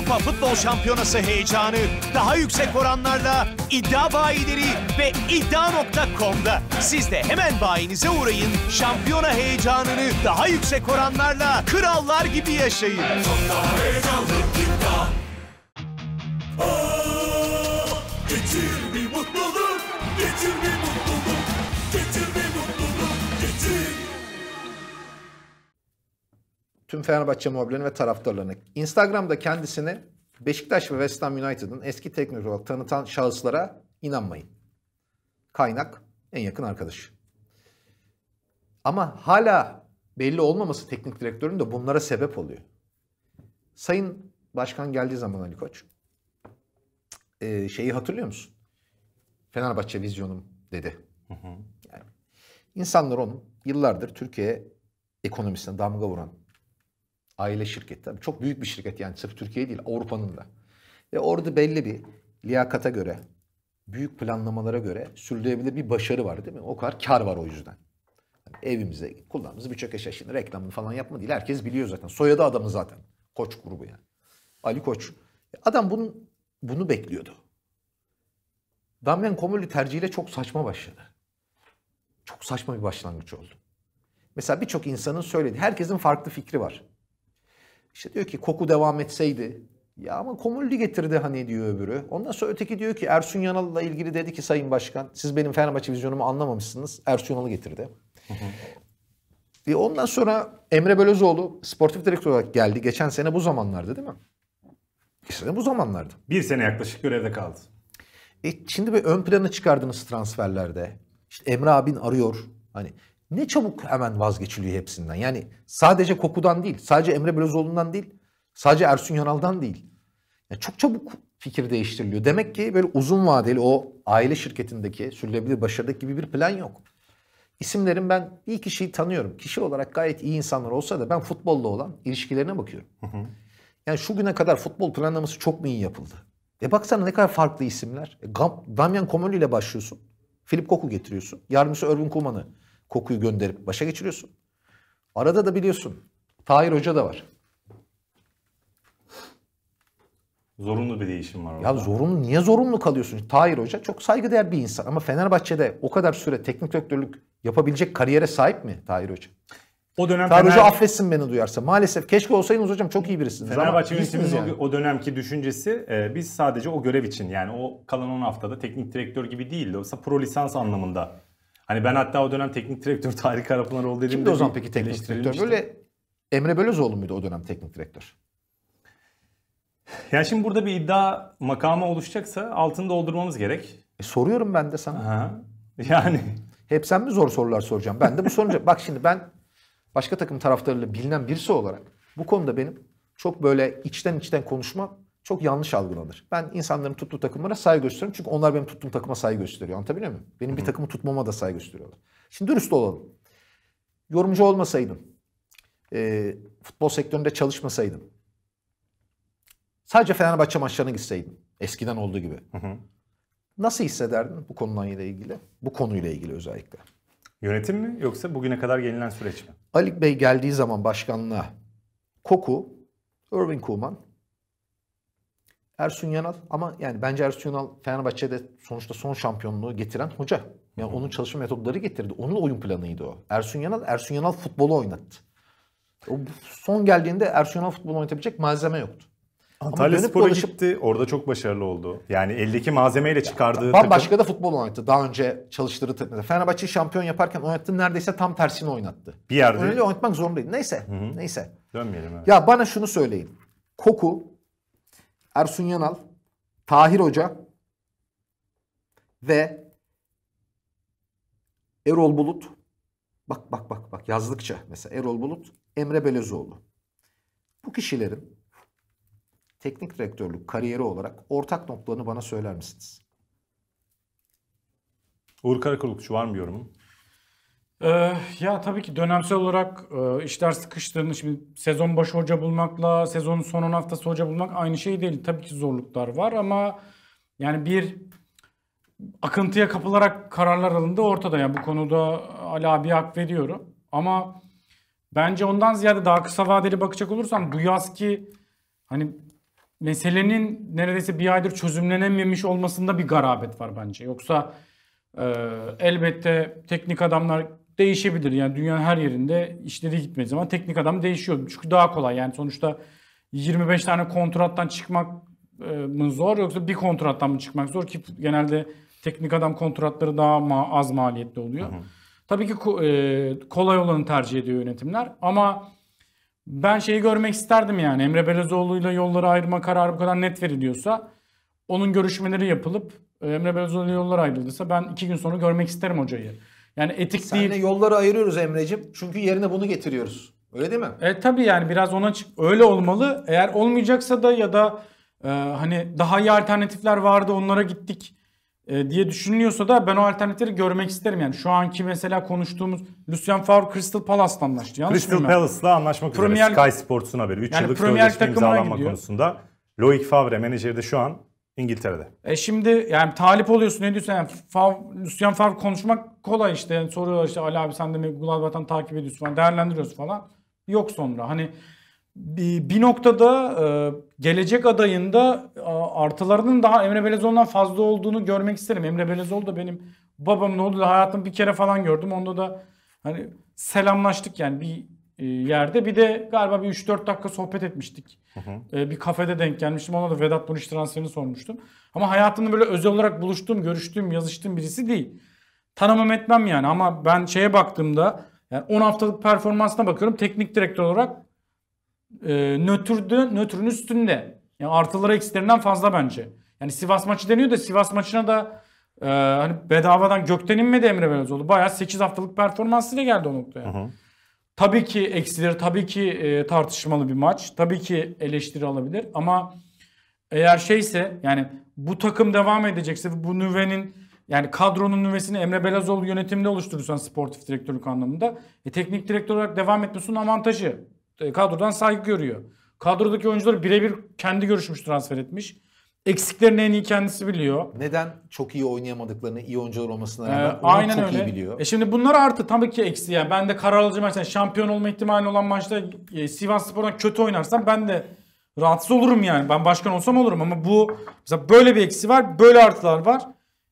Avrupa Futbol Şampiyonası heyecanı daha yüksek oranlarla iddia bayileri ve iddia.com'da. Siz de hemen bayinize uğrayın. Şampiyona heyecanını daha yüksek oranlarla krallar gibi yaşayın. Çok daha heyecanlı iddia. Aa, getir bir mutluluk, getir bir mutluluk. tüm Fenerbahçe muhabirlerini ve taraftarlarını. Instagram'da kendisini Beşiktaş ve West Ham United'ın eski teknik olarak tanıtan şahıslara inanmayın. Kaynak en yakın arkadaş. Ama hala belli olmaması teknik direktörün de bunlara sebep oluyor. Sayın Başkan geldiği zaman Ali Koç e, şeyi hatırlıyor musun? Fenerbahçe vizyonum dedi. Hı hı. Yani insanlar onun yıllardır Türkiye ekonomisine damga vuran aile şirketi. Tabii çok büyük bir şirket yani sırf Türkiye değil Avrupa'nın da. Ve orada belli bir liyakata göre, büyük planlamalara göre sürdürülebilir bir başarı var değil mi? O kadar kar var o yüzden. Yani evimize kullandığımız birçok eşya şimdi reklamını falan yapma değil. Herkes biliyor zaten. Soyadı adamı zaten. Koç grubu yani. Ali Koç. Adam bunun, bunu bekliyordu. Damien Komolli tercihiyle çok saçma başladı. Çok saçma bir başlangıç oldu. Mesela birçok insanın söyledi. Herkesin farklı fikri var. İşte diyor ki koku devam etseydi. Ya ama Komulli getirdi hani diyor öbürü. Ondan sonra öteki diyor ki Ersun Yanal'la ilgili dedi ki Sayın Başkan siz benim Fenerbahçe vizyonumu anlamamışsınız. Ersun Yanal'ı getirdi. Hı e ondan sonra Emre Bölözoğlu sportif direktör olarak geldi. Geçen sene bu zamanlardı değil mi? Geçen sene bu zamanlardı. Bir sene yaklaşık görevde kaldı. E şimdi bir ön plana çıkardınız transferlerde. İşte Emre abin arıyor. Hani ne çabuk hemen vazgeçiliyor hepsinden. Yani sadece kokudan değil, sadece Emre Belözoğlu'ndan değil, sadece Ersun Yanal'dan değil. Yani çok çabuk fikir değiştiriliyor. Demek ki böyle uzun vadeli o aile şirketindeki sürülebilir başarıdaki gibi bir plan yok. İsimlerin ben bir kişiyi tanıyorum. Kişi olarak gayet iyi insanlar olsa da ben futbolla olan ilişkilerine bakıyorum. Hı hı. Yani şu güne kadar futbol planlaması çok mu iyi yapıldı? E baksana ne kadar farklı isimler. E, Damian Komoli ile başlıyorsun. Filip Koku getiriyorsun. Yardımcısı Örvin Kuman'ı kokuyu gönderip başa geçiriyorsun. Arada da biliyorsun Tahir Hoca da var. Zorunlu bir değişim var orada. Ya zorunlu niye zorunlu kalıyorsun? Tahir Hoca çok saygıdeğer bir insan ama Fenerbahçe'de o kadar süre teknik direktörlük yapabilecek kariyere sahip mi Tahir Hoca? O dönem Tahir Fener... Hoca affetsin beni duyarsa. Maalesef keşke olsaydınız hocam çok iyi birisiniz. Fenerbahçe'nin yani. o dönemki düşüncesi e, biz sadece o görev için yani o kalan 10 haftada teknik direktör gibi değildi. Oysa pro lisans anlamında Hani ben hatta o dönem teknik direktör Tarık oldu dediğimde... Kimdi o zaman peki teknik direktör? Böyle Emre Belözoğlu muydu o dönem teknik direktör? Ya şimdi burada bir iddia makamı oluşacaksa altını doldurmamız gerek. E soruyorum ben de sana. Aha. Yani. Hep sen mi zor sorular soracağım? Ben de bu sorunca... Bak şimdi ben başka takım taraftarıyla bilinen birisi olarak bu konuda benim çok böyle içten içten konuşma çok yanlış algılanır. Ben insanların tuttuğu takımlara saygı gösteriyorum. Çünkü onlar benim tuttuğum takıma saygı gösteriyor. Anlatabiliyor muyum? Benim bir takımı tutmama da saygı gösteriyorlar. Şimdi dürüst olalım. Yorumcu olmasaydım, e, futbol sektöründe çalışmasaydım, sadece Fenerbahçe maçlarına gitseydim, eskiden olduğu gibi. Hı hı. Nasıl hissederdin bu konuyla ilgili? Bu konuyla ilgili özellikle. Yönetim mi yoksa bugüne kadar gelinen süreç mi? Alik Bey geldiği zaman başkanlığa Koku, Irving Kuman Ersun Yanal ama yani bence Ersun Yanal Fenerbahçe'de sonuçta son şampiyonluğu getiren hoca. Yani onun çalışma metodları getirdi. Onun oyun planıydı o. Ersun Yanal, Ersun Yanal futbolu oynattı. O son geldiğinde Ersun Yanal futbolu oynatabilecek malzeme yoktu. Antalya Spor'a dolaşıp, gitti. Orada çok başarılı oldu. Yani eldeki malzemeyle çıkardığı ya, takım. Başka da futbol oynattı. Daha önce çalıştırdığı takımda. Fenerbahçe şampiyon yaparken oynattı. Neredeyse tam tersini oynattı. Bir yerde. Öyle oynatmak zorundaydı. Neyse. Hı hı. Neyse. Dönmeyelim. Evet. Ya bana şunu söyleyin. Koku Ersun Yanal, Tahir Hoca ve Erol Bulut. Bak bak bak bak yazdıkça mesela Erol Bulut, Emre Belezoğlu, Bu kişilerin teknik direktörlük kariyeri olarak ortak noktalarını bana söyler misiniz? Uğur Karakulukçu var mı yorumun? Ee, ya tabii ki dönemsel olarak e, işler sıkıştığını şimdi sezon başı hoca bulmakla sezonun son haftası hoca bulmak aynı şey değil. Tabii ki zorluklar var ama yani bir akıntıya kapılarak kararlar alındı ortada. Yani bu konuda Ali abiye hak veriyorum. Ama bence ondan ziyade daha kısa vadeli bakacak olursam bu yaz ki hani meselenin neredeyse bir aydır çözümlenememiş olmasında bir garabet var bence. Yoksa ee, elbette teknik adamlar değişebilir. Yani dünyanın her yerinde işleri gitmediği zaman teknik adam değişiyor. Çünkü daha kolay yani sonuçta 25 tane kontrattan çıkmak e, mı zor yoksa bir kontrattan mı çıkmak zor ki genelde teknik adam kontratları daha ma- az maliyetli oluyor. Hı hı. Tabii ki e, kolay olanı tercih ediyor yönetimler ama ben şeyi görmek isterdim yani Emre Belezoğlu ile yolları ayırma kararı bu kadar net veriliyorsa onun görüşmeleri yapılıp e, Emre Belezoğlu ile yollar ayrıldıysa ben iki gün sonra görmek isterim hocayı. Yani etik Seninle değil. yolları ayırıyoruz Emre'cim. Çünkü yerine bunu getiriyoruz. Öyle değil mi? E tabii yani biraz ona çık. öyle olmalı. Eğer olmayacaksa da ya da e, hani daha iyi alternatifler vardı onlara gittik e, diye düşünülüyorsa da ben o alternatifleri görmek isterim. Yani şu anki mesela konuştuğumuz Lucien Favre Crystal Palace'la anlaştı. Yanlış Crystal Palace'la anlaşmak Premier, üzere Sky Sports'un haberi. 3 yani yıllık Premier sözleşme imzalanma gidiyor. konusunda. Loic Favre menajeri de şu an İngiltere'de. E şimdi yani talip oluyorsun ne diyorsun? Yani Fav, Lucien Favre konuşmak kolay işte. Yani soruyorlar işte Ali abi sen de Gladbach'tan takip ediyorsun falan değerlendiriyoruz falan. Yok sonra hani bir noktada e, gelecek adayında artılarının daha Emre Belezoğlu'ndan fazla olduğunu görmek isterim. Emre Belezoğlu da benim babamın oğlu da hayatım bir kere falan gördüm. Onda da hani selamlaştık yani bir e, yerde. Bir de galiba bir 3-4 dakika sohbet etmiştik. Hı hı. E, bir kafede denk gelmiştim. Ona da Vedat Muriç transferini sormuştum. Ama hayatımda böyle özel olarak buluştuğum, görüştüğüm, yazıştığım birisi değil. Tanımam etmem yani ama ben şeye baktığımda yani 10 haftalık performansına bakıyorum. Teknik direktör olarak e, nötrdü, nötrün üstünde. Yani artıları eksilerinden fazla bence. Yani Sivas maçı deniyor da Sivas maçına da e, hani bedavadan gökten inmedi Emre Belözoğlu. Bayağı 8 haftalık performansıyla geldi o noktaya. Hı hı. Tabii ki eksilir, tabii ki e, tartışmalı bir maç. Tabii ki eleştiri alabilir ama eğer şeyse yani bu takım devam edecekse bu nüvenin yani kadronun nüvesini Emre Belazoğlu yönetimde oluşturursan sportif direktörlük anlamında e, teknik direktör olarak devam etmesinin avantajı. E, kadrodan saygı görüyor. Kadrodaki oyuncuları birebir kendi görüşmüş transfer etmiş. Eksiklerini en iyi kendisi biliyor. Neden çok iyi oynayamadıklarını, iyi oyuncular olmasına ee, rağmen ee, aynen çok öyle. iyi biliyor. E şimdi bunlar artı tabii ki eksi. Yani ben de karar alıcı maçta şampiyon olma ihtimali olan maçta e, Sivas Spor'dan kötü oynarsam ben de rahatsız olurum yani. Ben başkan olsam olurum ama bu mesela böyle bir eksi var, böyle artılar var.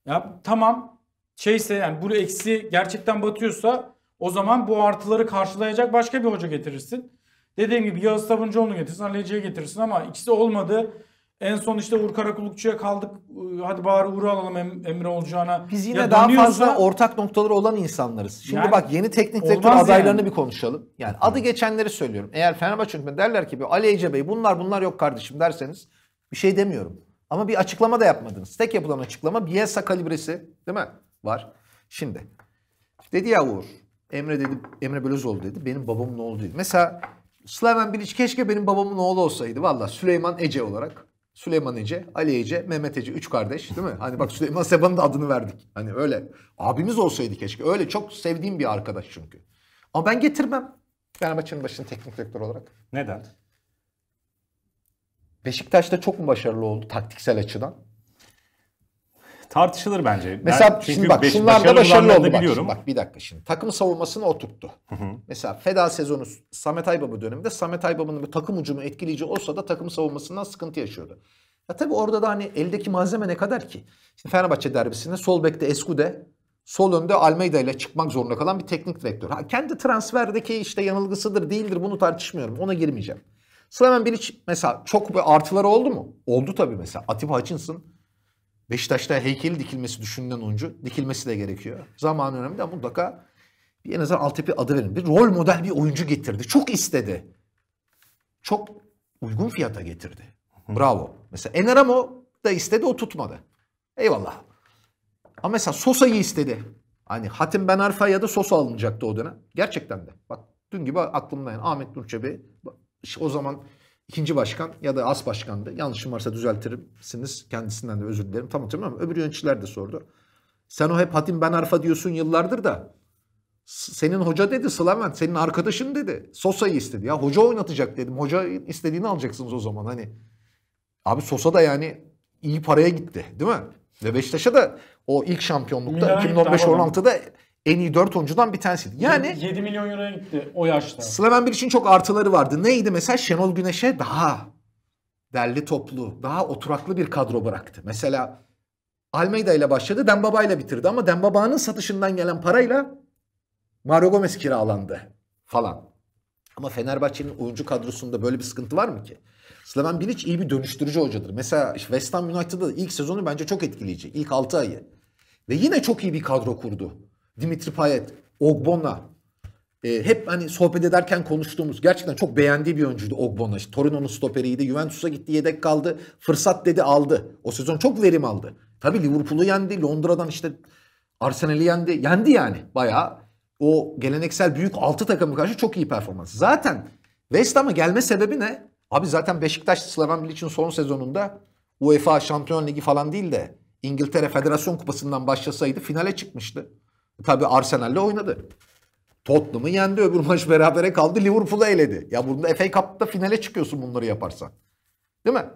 Ya tamam şeyse yani bu eksi gerçekten batıyorsa o zaman bu artıları karşılayacak başka bir hoca getirirsin. Dediğim gibi Yağız Sabuncuoğlu'nu getirsin, Aleci'ye getirsin ama ikisi olmadı. En son işte Uğur Karakulukçu'ya kaldık. Ee, hadi bari Uğur'u alalım em Emre Olcan'a. Biz yine ya daha dönüyorsa... fazla ortak noktaları olan insanlarız. Şimdi yani, bak yeni teknik direktör adaylarını yani. bir konuşalım. Yani Hı. adı geçenleri söylüyorum. Eğer Fenerbahçe yönetmeni derler ki Ali Ece Bey bunlar bunlar yok kardeşim derseniz bir şey demiyorum. Ama bir açıklama da yapmadınız. Tek yapılan açıklama Bielsa kalibresi değil mi? Var. Şimdi dedi ya Uğur. Emre dedi Emre Belözoğlu dedi. Benim babamın oğlu dedi. Mesela Slaven Bilic keşke benim babamın oğlu olsaydı. Valla Süleyman Ece olarak. Süleyman Ece, Ali Ece, Mehmet Ece. Üç kardeş değil mi? Hani bak Süleyman Seba'nın da adını verdik. Hani öyle. Abimiz olsaydı keşke. Öyle çok sevdiğim bir arkadaş çünkü. Ama ben getirmem. Yani Fenerbahçe'nin başını teknik direktör olarak. Neden? Beşiktaş'ta çok mu başarılı oldu taktiksel açıdan? Tartışılır bence. Mesela ben, şimdi bak beş, şunlarda başarılı oldu bak, biliyorum. bak bir dakika şimdi. Takım savunmasını oturttu. Hı hı. Mesela Feda sezonu Samet Aybaba döneminde Samet Aybaba'nın bir takım ucumu etkileyici olsa da takım savunmasından sıkıntı yaşıyordu. Ya tabii orada da hani eldeki malzeme ne kadar ki? Şimdi Fenerbahçe derbisinde sol bekte Eskude, sol önde Almeida ile çıkmak zorunda kalan bir teknik direktör. Ha, kendi transferdeki işte yanılgısıdır değildir bunu tartışmıyorum. Ona girmeyeceğim. Slaven Bilic mesela çok bir artıları oldu mu? Oldu tabii mesela. Atiba Hutchinson Beşiktaş'ta heykeli dikilmesi düşünülen oyuncu dikilmesi de gerekiyor. Zaman önemli de mutlaka bir en azından altyapı adı verin. Bir rol model bir oyuncu getirdi. Çok istedi. Çok uygun fiyata getirdi. Bravo. Mesela Enaramo da istedi o tutmadı. Eyvallah. Ama mesela Sosa'yı istedi. Hani Hatim Ben Arfa ya da Sosa alınacaktı o dönem. Gerçekten de. Bak dün gibi aklımda Ahmet Nurçebi o zaman ikinci başkan ya da as başkandı. Yanlışım varsa düzeltirsiniz. Kendisinden de özür dilerim. Tam hatırlamıyorum ama öbür yöneticiler de sordu. Sen o hep Hatim Ben Arfa diyorsun yıllardır da. Senin hoca dedi Slavent. Senin arkadaşın dedi. Sosa'yı istedi. Ya hoca oynatacak dedim. Hoca istediğini alacaksınız o zaman hani. Abi Sosa da yani iyi paraya gitti değil mi? Ve Beşiktaş'a da o ilk şampiyonlukta 2015-16'da en iyi 4 oyuncudan bir tanesiydi. Yani 7 milyon euroya gitti o yaşta. Slaven Bilic'in çok artıları vardı. Neydi mesela Şenol Güneş'e daha derli toplu, daha oturaklı bir kadro bıraktı. Mesela Almeida ile başladı, Dembaba ile bitirdi ama Dembaba'nın satışından gelen parayla Mario Gomez kiralandı falan. Ama Fenerbahçe'nin oyuncu kadrosunda böyle bir sıkıntı var mı ki? Slaven Bilic iyi bir dönüştürücü hocadır. Mesela West Ham United'da ilk sezonu bence çok etkileyici. İlk 6 ayı. Ve yine çok iyi bir kadro kurdu. Dimitri Payet, Ogbonna e, hep hani sohbet ederken konuştuğumuz gerçekten çok beğendiği bir oyuncuydu Ogbonna. İşte Torino'nun stoperiydi. Juventus'a gitti yedek kaldı. Fırsat dedi aldı. O sezon çok verim aldı. Tabii Liverpool'u yendi. Londra'dan işte Arsenal'i yendi. Yendi yani bayağı. O geleneksel büyük 6 takımı karşı çok iyi performans. Zaten West Ham'a gelme sebebi ne? Abi zaten Beşiktaş Slaven Bilic'in son sezonunda UEFA Şampiyon Ligi falan değil de İngiltere Federasyon Kupası'ndan başlasaydı finale çıkmıştı. Tabi Arsenal'le oynadı. Tottenham'ı yendi öbür maç berabere kaldı Liverpool'u eledi. Ya burada FA Cup'ta finale çıkıyorsun bunları yaparsan. Değil mi?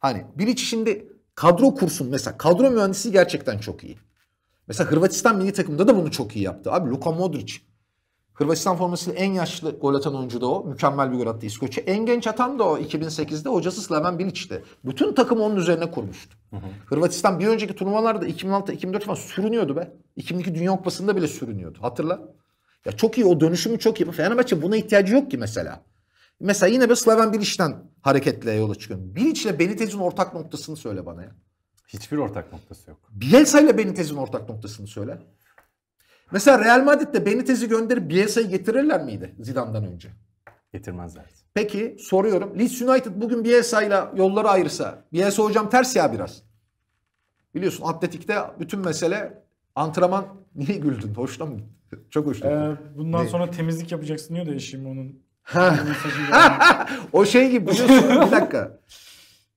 Hani bir içi şimdi kadro kursun mesela kadro mühendisi gerçekten çok iyi. Mesela Hırvatistan milli takımında da bunu çok iyi yaptı. Abi Luka Modric Hırvatistan formasıyla en yaşlı gol atan oyuncu da o. Mükemmel bir gol attı İskoçya. En genç atan da o 2008'de hocası Slaven Bilic'ti. Bütün takım onun üzerine kurmuştu. Hı hı. Hırvatistan bir önceki turnuvalarda 2006-2004 falan sürünüyordu be. 2002 Dünya Kupası'nda bile sürünüyordu. Hatırla. Ya çok iyi o dönüşümü çok iyi. Fenerbahçe buna ihtiyacı yok ki mesela. Mesela yine bir Slaven Bilic'ten hareketle yola çıkıyorum. ile Benitez'in ortak noktasını söyle bana ya. Hiçbir ortak noktası yok. Bielsa ile Benitez'in ortak noktasını söyle. Mesela Real Madrid'de Benitez'i gönderip Bielsa'yı getirirler miydi Zidane'dan önce? Getirmezler. Peki soruyorum. Leeds United bugün Bielsa'yla yolları ayırsa. Bielsa hocam ters ya biraz. Biliyorsun atletikte bütün mesele antrenman. Niye güldün? Hoşuna mı Çok hoşuna Ee, bundan ne? sonra temizlik yapacaksın diyor da eşim onun. o şey gibi biliyorsun. bir dakika.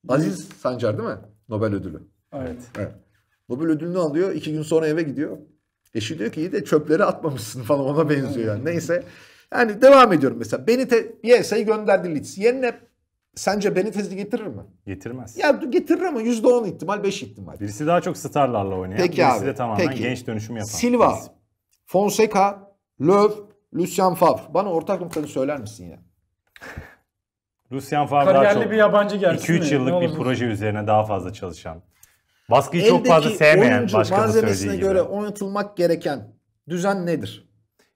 Aziz Sancar değil mi? Nobel ödülü. Evet. evet. Nobel ödülünü alıyor. iki gün sonra eve gidiyor. Eşi diyor ki iyi de çöpleri atmamışsın falan ona benziyor yani. Neyse. Yani devam ediyorum mesela. Benite Yesa'yı gönderdi Leeds. Yerine Sence Benitez'i getirir mi? Getirmez. Ya getirir ama %10 ihtimal 5 ihtimal. Birisi daha çok starlarla oynayan. Peki birisi abi. de tamamen Peki. genç dönüşümü yapan. Silva, Fonseca, Löw, Lucien Favre. Bana ortak noktanı söyler misin ya? Lucien Favre Kariyerli daha çok bir yabancı gelsin 2-3 yıllık bir proje üzerine daha fazla çalışan. Baskıyı Eldeki çok fazla sevmeyen başkanın söylediği gibi. göre oynatılmak gereken düzen nedir?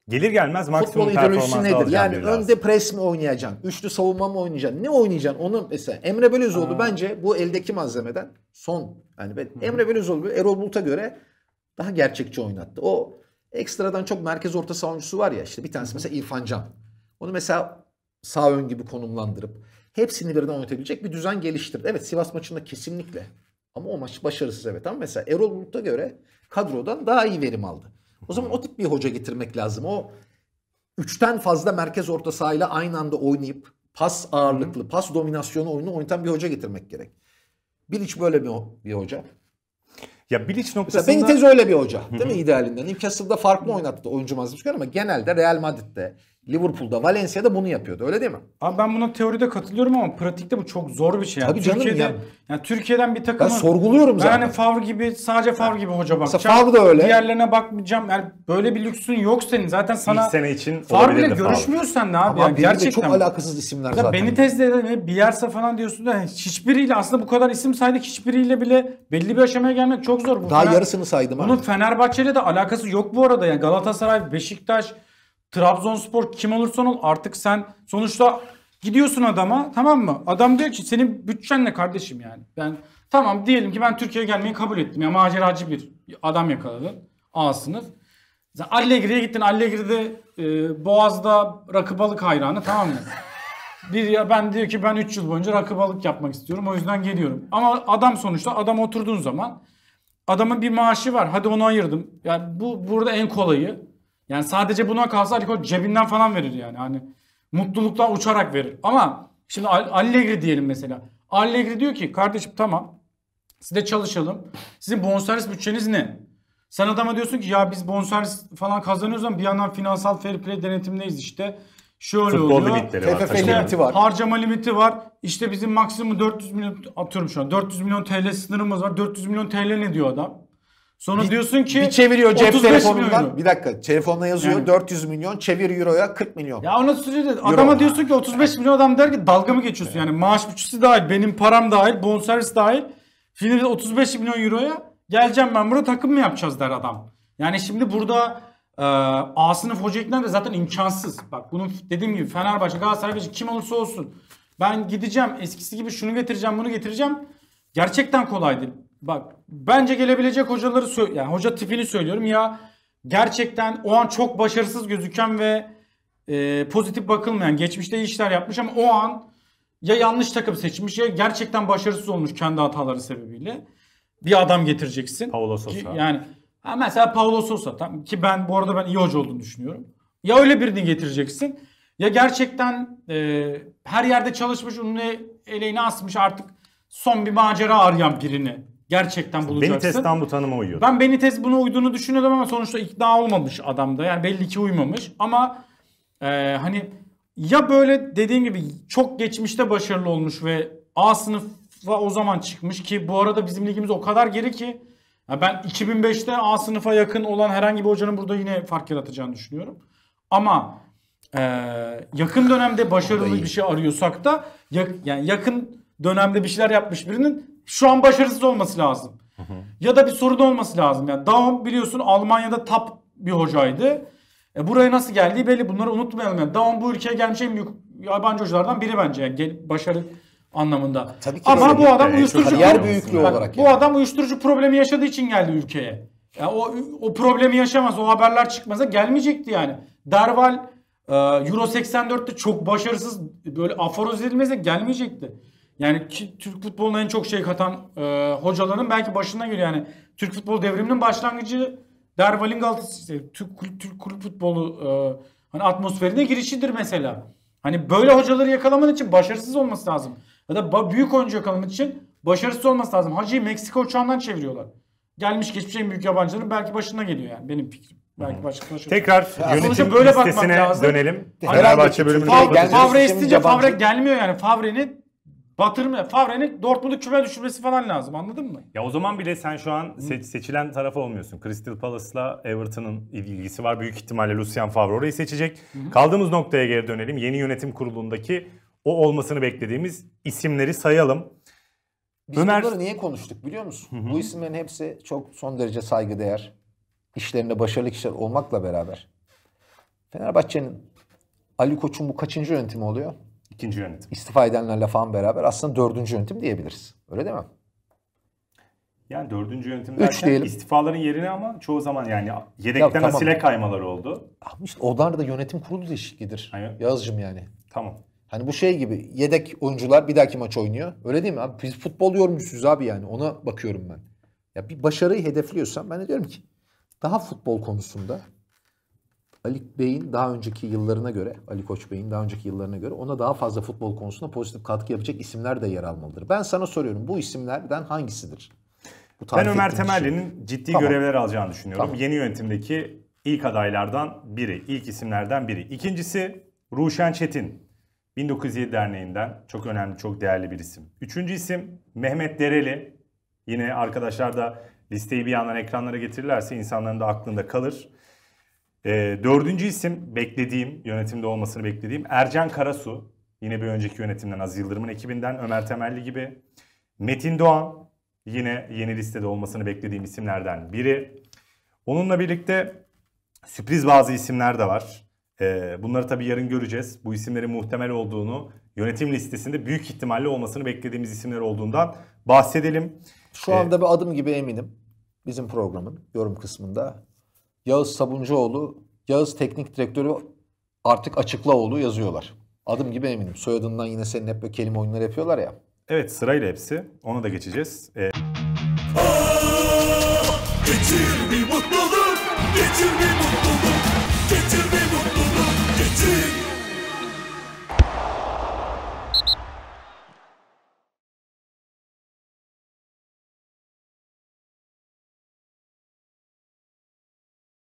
Gelir gelmez maksimum Futbol performansı nedir? Yani önde pres mi oynayacaksın? Üçlü savunma mı oynayacaksın? Ne oynayacaksın? Onun mesela Emre Belözoğlu Aa. bence bu eldeki malzemeden son. Yani ben, Emre Belözoğlu Erol Bulut'a göre daha gerçekçi oynattı. O ekstradan çok merkez orta savuncusu var ya işte bir tanesi mesela İrfan Can. Onu mesela sağ ön gibi konumlandırıp hepsini birden oynatabilecek bir düzen geliştirdi. Evet Sivas maçında kesinlikle ama o maç başarısız evet ama mesela Erol Bulut'a göre kadrodan daha iyi verim aldı. O zaman o tip bir hoca getirmek lazım. O üçten fazla merkez orta sahayla aynı anda oynayıp pas ağırlıklı, pas dominasyonu oyunu oynatan bir hoca getirmek gerek. Bilic böyle bir, bir hoca. Ya Bilic noktasında... Mesela Benitez öyle bir hoca değil mi idealinden? Newcastle'da farklı oynattı oyuncu mazmışken ama genelde Real Madrid'de Liverpool'da, Valencia'da bunu yapıyordu. Öyle değil mi? Abi ben buna teoride katılıyorum ama pratikte bu çok zor bir şey. Yani Tabii canım Türkiye'de, ya. Yani Türkiye'den bir takımı... Ben sorguluyorum zaten. Yani Favre gibi, sadece Favre gibi hoca bakacağım. Mesela Favre de öyle. Diğerlerine bakmayacağım. Yani böyle bir lüksün yok senin. Zaten sana... İlk sene için Favre ile görüşmüyorsun sen ne abi? Ama yani gerçekten. çok alakasız isimler zaten. Beni tezde ve Bielsa falan diyorsun da hiçbiriyle aslında bu kadar isim saydık hiçbiriyle bile belli bir aşamaya gelmek çok zor. Bu Daha Fener, yarısını saydım abi. Bunun Fenerbahçe de alakası yok bu arada. Yani Galatasaray, Beşiktaş, Trabzonspor kim olursan ol artık sen sonuçta gidiyorsun adama tamam mı? Adam diyor ki senin bütçen ne kardeşim yani? Ben tamam diyelim ki ben Türkiye'ye gelmeyi kabul ettim. Ya maceracı bir adam yakaladın. A sınıf. Allegri'ye gittin. Allegri'de e, Boğaz'da rakı balık hayranı tamam mı? Bir ya ben diyor ki ben 3 yıl boyunca rakı balık yapmak istiyorum. O yüzden geliyorum. Ama adam sonuçta adam oturduğun zaman adamın bir maaşı var. Hadi onu ayırdım. Yani bu burada en kolayı. Yani sadece buna kalsa Aliko cebinden falan verir yani. Hani mutluluktan uçarak verir. Ama şimdi Allegri diyelim mesela. Allegri diyor ki kardeşim tamam size çalışalım. Sizin bonservis bütçeniz ne? Sen adama diyorsun ki ya biz bonservis falan kazanıyoruz ama bir yandan finansal fair play denetimdeyiz işte. Şöyle Futbol oluyor. limitleri var. TFF limiti var. Harcama limiti var. İşte bizim maksimum 400 milyon atıyorum şu an. 400 milyon TL sınırımız var. 400 milyon TL ne diyor adam? Sonra bir, diyorsun ki bir çeviriyor cep telefonundan. Bir dakika telefonla yazıyor yani. 400 milyon çevir euroya 40 milyon. Ya ona sürece adama Euro. diyorsun ki 35 milyon adam der ki dalga mı geçiyorsun evet. yani maaş bütçesi dahil benim param dahil bonservis dahil. Şimdi 35 milyon euroya geleceğim ben burada takım mı yapacağız der adam. Yani şimdi burada e, A sınıf hoca de zaten imkansız. Bak bunun dediğim gibi Fenerbahçe, Galatasaray, Beşiktaş kim olursa olsun. Ben gideceğim eskisi gibi şunu getireceğim bunu getireceğim. Gerçekten kolay Bak bence gelebilecek hocaları yani hoca tipini söylüyorum ya gerçekten o an çok başarısız gözüken ve e, pozitif bakılmayan geçmişte iyi işler yapmış ama o an ya yanlış takım seçmiş ya gerçekten başarısız olmuş kendi hataları sebebiyle bir adam getireceksin. Paulo Sosa. Ki, yani ha mesela Paulo Sosa tam ki ben bu arada ben iyi hoca olduğunu düşünüyorum. Ya öyle birini getireceksin ya gerçekten e, her yerde çalışmış onun eleğini asmış artık son bir macera arayan birini Gerçekten işte bulacaksın. tam bu tanıma uyuyor. Ben Benitez buna uyduğunu düşünüyordum ama sonuçta ikna olmamış adamda. Yani belli ki uymamış ama e, hani ya böyle dediğim gibi çok geçmişte başarılı olmuş ve A sınıfa o zaman çıkmış ki bu arada bizim ligimiz o kadar geri ki ben 2005'te A sınıfa yakın olan herhangi bir hocanın burada yine fark yaratacağını düşünüyorum. Ama e, yakın dönemde başarılı bir şey arıyorsak da yak, yani yakın dönemde bir şeyler yapmış birinin şu an başarısız olması lazım. Ya da bir sorun olması lazım. Yani Daum biliyorsun Almanya'da tap bir hocaydı. E buraya nasıl geldiği belli. Bunları unutmayalım. Yani Daum bu ülkeye gelmiş en büyük yabancı hocalardan biri bence. Yani başarı anlamında. E, tabii ki Ama bu adam e, uyuşturucu yer büyüklüğü olarak. Yani. Bu adam uyuşturucu problemi yaşadığı için geldi ülkeye. Yani o o problemi yaşamaz. O haberler çıkmasa gelmeyecekti yani. Derval e, Euro 84'te çok başarısız böyle aforoz edilmezse gelmeyecekti. Yani ki, Türk futboluna en çok şey katan e, hocaların belki başına geliyor. Yani Türk futbol devriminin başlangıcı Derval'in Galatasaray Türk, Türk, kulüp futbolu e, hani atmosferine girişidir mesela. Hani böyle hocaları yakalaman için başarısız olması lazım. Ya da büyük oyuncu yakalaman için başarısız olması lazım. Hacı'yı Meksika uçağından çeviriyorlar. Gelmiş geçmiş en büyük yabancıların belki başına geliyor yani benim fikrim. Belki başka başka. Tekrar yönetim böyle listesine lazım. dönelim. Fenerbahçe bölümünde. Favre, Favre Favre gelmiyor yani. Favre'nin Batırma. Favre'nin Dortmund'u küme düşürmesi falan lazım anladın mı? Ya o zaman bile sen şu an se- seçilen taraf olmuyorsun. Crystal Palace'la Everton'ın ilgisi var. Büyük ihtimalle Lucien Favre orayı seçecek. Hı-hı. Kaldığımız noktaya geri dönelim. Yeni yönetim kurulundaki o olmasını beklediğimiz isimleri sayalım. Biz Ömer... bunları niye konuştuk biliyor musun? Hı-hı. Bu isimlerin hepsi çok son derece saygıdeğer, işlerinde başarılı kişiler olmakla beraber Fenerbahçe'nin Ali Koç'un bu kaçıncı yönetimi oluyor? İkinci yönetim. İstifa edenlerle falan beraber aslında dördüncü yönetim diyebiliriz. Öyle değil mi? Yani dördüncü yönetim Üç derken diyelim. istifaların yerine ama çoğu zaman yani yedekten ya, tamam. asile kaymaları oldu. Ama işte onlar da yönetim kurulu değişikliğidir. Hayır. Yazıcım yani. Tamam. Hani bu şey gibi yedek oyuncular bir dahaki maç oynuyor. Öyle değil mi abi? Biz futbol yorumcusuyuz abi yani. Ona bakıyorum ben. Ya bir başarıyı hedefliyorsan ben de diyorum ki daha futbol konusunda Ali Bey'in daha önceki yıllarına göre, Ali Koç Bey'in daha önceki yıllarına göre ona daha fazla futbol konusunda pozitif katkı yapacak isimler de yer almalıdır. Ben sana soruyorum bu isimlerden hangisidir? Bu ben Ömer Temelli'nin ciddi tamam. görevler alacağını düşünüyorum. Tamam. Yeni yönetimdeki ilk adaylardan biri, ilk isimlerden biri. İkincisi Ruşen Çetin. 1907 Derneği'nden çok önemli, çok değerli bir isim. Üçüncü isim Mehmet Dereli. Yine arkadaşlar da listeyi bir yandan ekranlara getirirlerse insanların da aklında kalır. E, dördüncü isim beklediğim, yönetimde olmasını beklediğim Ercan Karasu. Yine bir önceki yönetimden Aziz Yıldırım'ın ekibinden Ömer Temelli gibi. Metin Doğan yine yeni listede olmasını beklediğim isimlerden biri. Onunla birlikte sürpriz bazı isimler de var. E, bunları tabii yarın göreceğiz. Bu isimlerin muhtemel olduğunu yönetim listesinde büyük ihtimalle olmasını beklediğimiz isimler olduğundan bahsedelim. Şu anda ee, bir adım gibi eminim. Bizim programın yorum kısmında Yağız Sabuncuoğlu, Yağız Teknik Direktörü artık Açıklaoğlu yazıyorlar. Adım gibi eminim. Soyadından yine senin hep böyle kelime oyunları yapıyorlar ya. Evet sırayla hepsi. Ona da geçeceğiz. Ee... Aa, geçir bir mutluluk, geçir bir